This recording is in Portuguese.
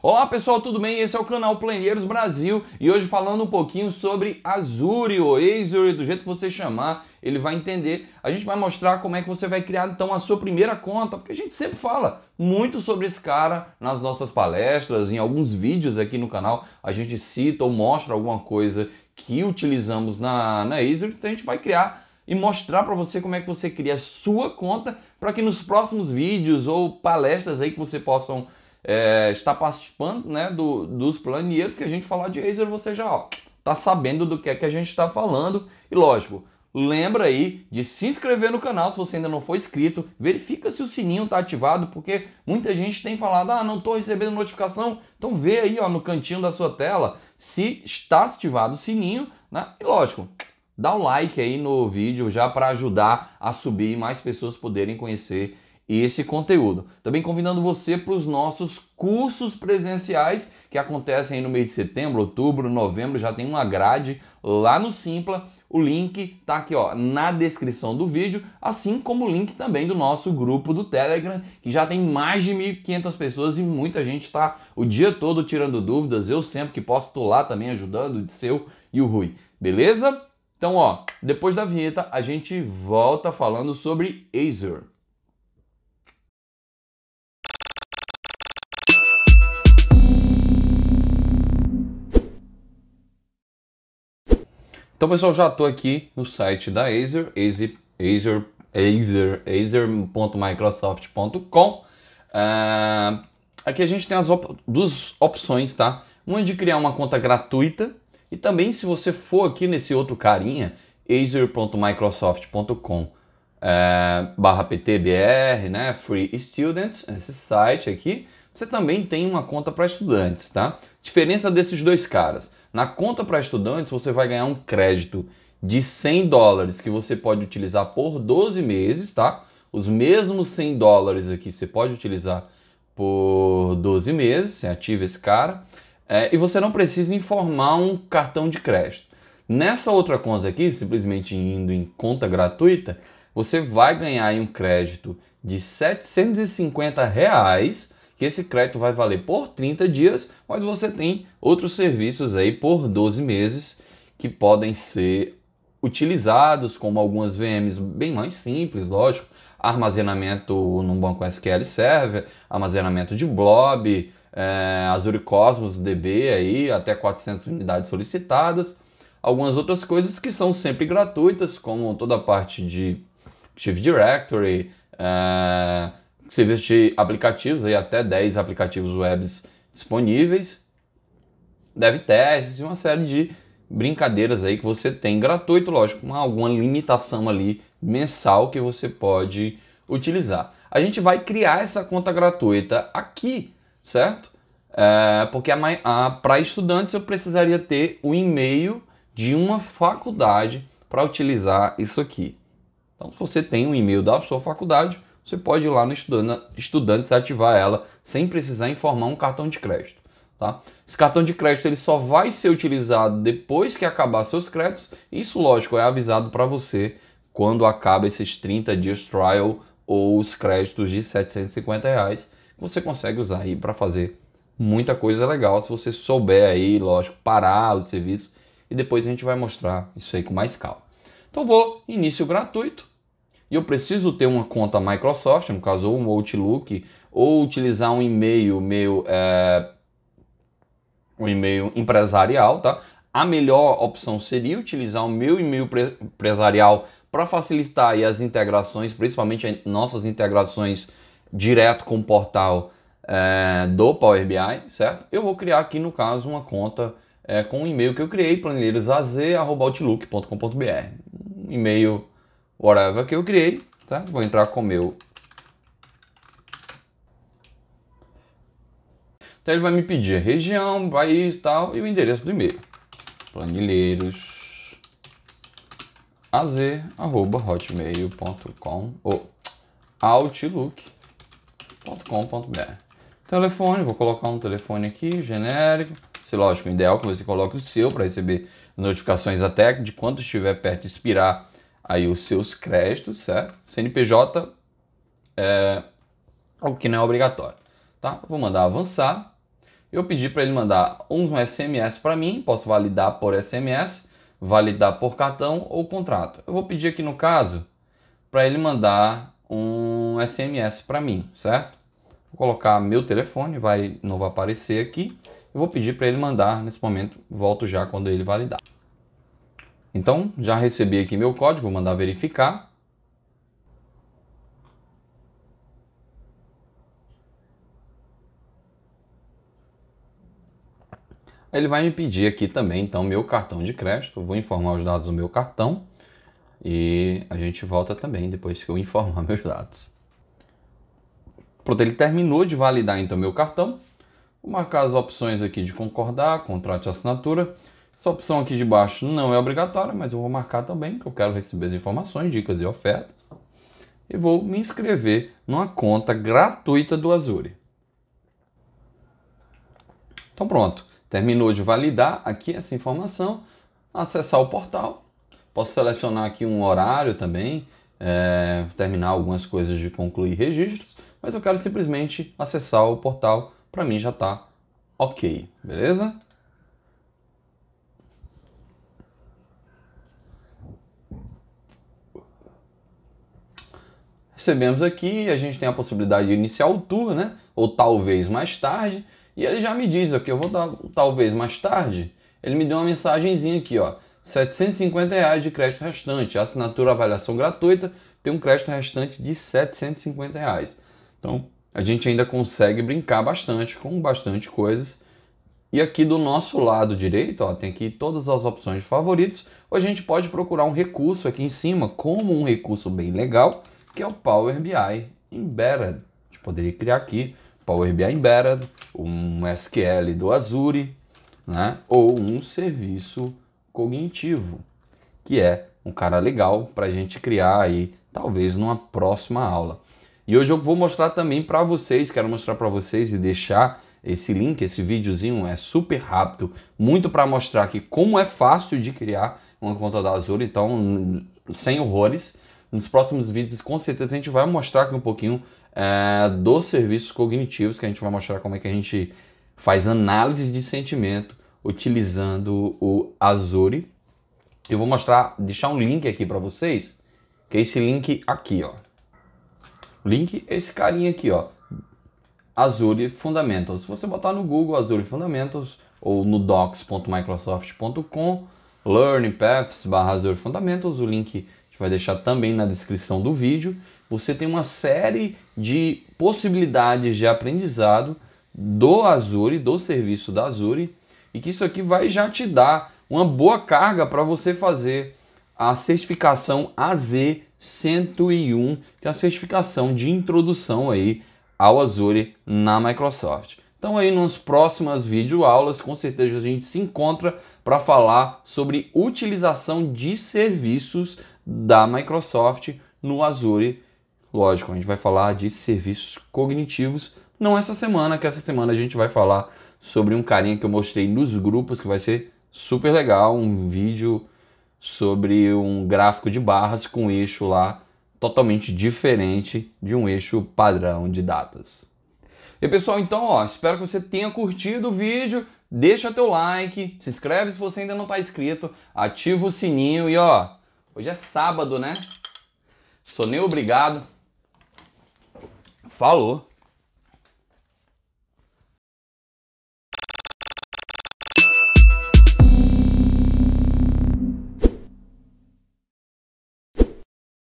Olá pessoal, tudo bem? Esse é o canal Planheiros Brasil e hoje falando um pouquinho sobre Azure ou Azure, do jeito que você chamar, ele vai entender. A gente vai mostrar como é que você vai criar então a sua primeira conta, porque a gente sempre fala muito sobre esse cara nas nossas palestras, em alguns vídeos aqui no canal, a gente cita ou mostra alguma coisa que utilizamos na, na Azure, então a gente vai criar e mostrar para você como é que você cria a sua conta para que nos próximos vídeos ou palestras aí que você possam é, está participando né, do, dos planilheiros que a gente falar de Acer, você já está sabendo do que é que a gente está falando. E lógico, lembra aí de se inscrever no canal se você ainda não for inscrito. Verifica se o sininho está ativado, porque muita gente tem falado, ah, não estou recebendo notificação. Então vê aí ó, no cantinho da sua tela se está ativado o sininho. Né? E lógico, dá um like aí no vídeo já para ajudar a subir e mais pessoas poderem conhecer esse conteúdo. Também convidando você para os nossos cursos presenciais que acontecem no mês de setembro, outubro, novembro, já tem uma grade lá no Simpla. O link tá aqui ó, na descrição do vídeo, assim como o link também do nosso grupo do Telegram, que já tem mais de 1.500 pessoas e muita gente está o dia todo tirando dúvidas. Eu sempre que posso tô lá também ajudando, o Disseu e o Rui. Beleza? Então, ó, depois da vinheta a gente volta falando sobre Azure. Então, pessoal, já estou aqui no site da Acer, Acer, Acer, Acer.microsoft.com. Uh, ah, aqui a gente tem as op duas opções, tá? Uma de criar uma conta gratuita e também se você for aqui nesse outro carinha, acer.microsoft.com uh, ah, barra PTBR, né? Free Students, esse site aqui você também tem uma conta para estudantes, tá? Diferença desses dois caras. Na conta para estudantes, você vai ganhar um crédito de 100 dólares que você pode utilizar por 12 meses, tá? Os mesmos 100 dólares aqui você pode utilizar por 12 meses, você ativa esse cara, é, e você não precisa informar um cartão de crédito. Nessa outra conta aqui, simplesmente indo em conta gratuita, você vai ganhar um crédito de 750 reais que esse crédito vai valer por 30 dias, mas você tem outros serviços aí por 12 meses que podem ser utilizados, como algumas VMs bem mais simples, lógico, armazenamento num banco SQL Server, armazenamento de blob, é, Azure Cosmos DB aí, até 400 unidades solicitadas. Algumas outras coisas que são sempre gratuitas, como toda a parte de Active Directory, é, serviço de aplicativos, aí até 10 aplicativos webs disponíveis, deve testes e uma série de brincadeiras aí que você tem gratuito, lógico, com alguma limitação ali mensal que você pode utilizar. A gente vai criar essa conta gratuita aqui, certo? É, porque para estudantes eu precisaria ter o e-mail de uma faculdade para utilizar isso aqui. Então, se você tem um e-mail da sua faculdade, você pode ir lá no Estudantes ativar ela sem precisar informar um cartão de crédito. Tá? Esse cartão de crédito ele só vai ser utilizado depois que acabar seus créditos. Isso, lógico, é avisado para você quando acaba esses 30 dias trial ou os créditos de 750 reais. Você consegue usar aí para fazer muita coisa legal se você souber aí, lógico, parar o serviço e depois a gente vai mostrar isso aí com mais calma. Então vou início gratuito e eu preciso ter uma conta Microsoft, no caso, ou um Outlook, ou utilizar um e-mail meu, é, um e-mail empresarial, tá? A melhor opção seria utilizar o meu e-mail empresarial para facilitar aí, as integrações, principalmente nossas integrações direto com o portal é, do Power BI, certo? Eu vou criar aqui, no caso, uma conta é, com o um e-mail que eu criei, planilheirosaz.outlook.com.br. Um e-mail whatever que eu criei, tá? Vou entrar com o meu. Então ele vai me pedir a região, país e tal, e o endereço do e-mail. Planilheiros az.hotmail.com ou outlook.com.br Telefone, vou colocar um telefone aqui, genérico. Se lógico, ideal é que você coloque o seu para receber notificações até de quando estiver perto de expirar aí os seus créditos, certo? CNPJ é algo que não é obrigatório, tá? Vou mandar avançar. Eu pedi para ele mandar um SMS para mim, posso validar por SMS, validar por cartão ou contrato. Eu vou pedir aqui no caso para ele mandar um SMS para mim, certo? Vou colocar meu telefone, vai não vai aparecer aqui. Eu vou pedir para ele mandar nesse momento, volto já quando ele validar. Então, já recebi aqui meu código, vou mandar verificar. Ele vai me pedir aqui também, então, meu cartão de crédito. vou informar os dados do meu cartão e a gente volta também depois que eu informar meus dados. Pronto, ele terminou de validar então meu cartão. Vou marcar as opções aqui de concordar, contrato de assinatura. Essa opção aqui de baixo não é obrigatória, mas eu vou marcar também que eu quero receber as informações, dicas e ofertas. E vou me inscrever numa conta gratuita do Azure. Então pronto, terminou de validar aqui essa informação, acessar o portal. Posso selecionar aqui um horário também, é, terminar algumas coisas de concluir registros, mas eu quero simplesmente acessar o portal, para mim já está ok, beleza? recebemos aqui, a gente tem a possibilidade de iniciar o tour, né? Ou talvez mais tarde. E ele já me diz aqui, eu vou dar talvez mais tarde. Ele me deu uma mensagenzinha aqui, ó. 750 reais de crédito restante. assinatura avaliação gratuita tem um crédito restante de 750 reais. Então, a gente ainda consegue brincar bastante com bastante coisas. E aqui do nosso lado direito, ó, tem aqui todas as opções de favoritos. Ou a gente pode procurar um recurso aqui em cima, como um recurso bem legal que é o Power BI Embedded. A gente poderia criar aqui Power BI Embedded, um SQL do Azure, né? ou um serviço cognitivo, que é um cara legal para a gente criar aí, talvez numa próxima aula. E hoje eu vou mostrar também para vocês, quero mostrar para vocês e deixar esse link, esse videozinho é super rápido, muito para mostrar que como é fácil de criar uma conta da Azure, então sem horrores. Nos próximos vídeos, com certeza, a gente vai mostrar aqui um pouquinho é, dos serviços cognitivos, que a gente vai mostrar como é que a gente faz análise de sentimento utilizando o Azure. Eu vou mostrar, deixar um link aqui para vocês, que é esse link aqui, ó. Link é esse carinha aqui, ó. Azure Fundamentals. Se você botar no Google Azure Fundamentals ou no docs.microsoft.com, Learning Paths Azure Fundamentals, o link vai deixar também na descrição do vídeo, você tem uma série de possibilidades de aprendizado do Azure, do serviço da Azure, e que isso aqui vai já te dar uma boa carga para você fazer a certificação AZ 101, que é a certificação de introdução aí ao Azure na Microsoft. Então aí nas próximas videoaulas, com certeza a gente se encontra para falar sobre utilização de serviços da Microsoft no Azure. Lógico, a gente vai falar de serviços cognitivos, não essa semana, que essa semana a gente vai falar sobre um carinha que eu mostrei nos grupos, que vai ser super legal, um vídeo sobre um gráfico de barras com eixo lá totalmente diferente de um eixo padrão de datas. E pessoal, então, ó, espero que você tenha curtido o vídeo, deixa teu like, se inscreve se você ainda não está inscrito, ativa o sininho e ó, Hoje é sábado, né? Sou nem obrigado. Falou.